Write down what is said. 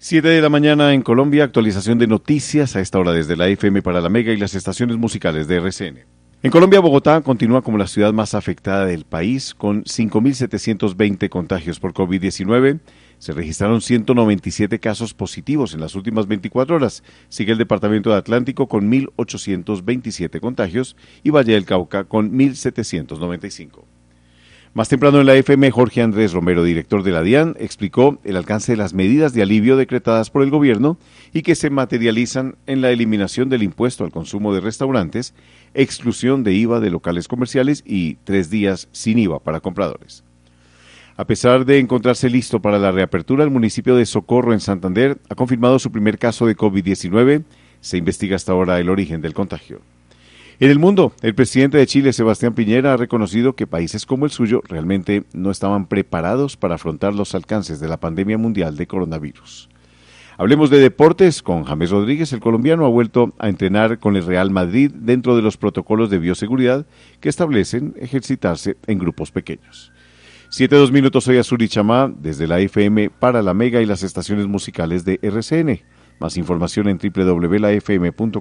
7 de la mañana en Colombia, actualización de noticias a esta hora desde la FM para la Mega y las estaciones musicales de RCN. En Colombia, Bogotá continúa como la ciudad más afectada del país, con 5.720 contagios por COVID-19. Se registraron 197 casos positivos en las últimas 24 horas. Sigue el departamento de Atlántico con 1.827 contagios y Valle del Cauca con 1.795. Más temprano en la FM, Jorge Andrés Romero, director de la DIAN, explicó el alcance de las medidas de alivio decretadas por el gobierno y que se materializan en la eliminación del impuesto al consumo de restaurantes, exclusión de IVA de locales comerciales y tres días sin IVA para compradores. A pesar de encontrarse listo para la reapertura, el municipio de Socorro en Santander ha confirmado su primer caso de COVID-19. Se investiga hasta ahora el origen del contagio. En el mundo, el presidente de Chile, Sebastián Piñera, ha reconocido que países como el suyo realmente no estaban preparados para afrontar los alcances de la pandemia mundial de coronavirus. Hablemos de deportes con James Rodríguez. El colombiano ha vuelto a entrenar con el Real Madrid dentro de los protocolos de bioseguridad que establecen ejercitarse en grupos pequeños. Siete dos minutos soy Azuri Chamá desde la FM para la Mega y las estaciones musicales de RCN. Más información en www.lafm.com.co.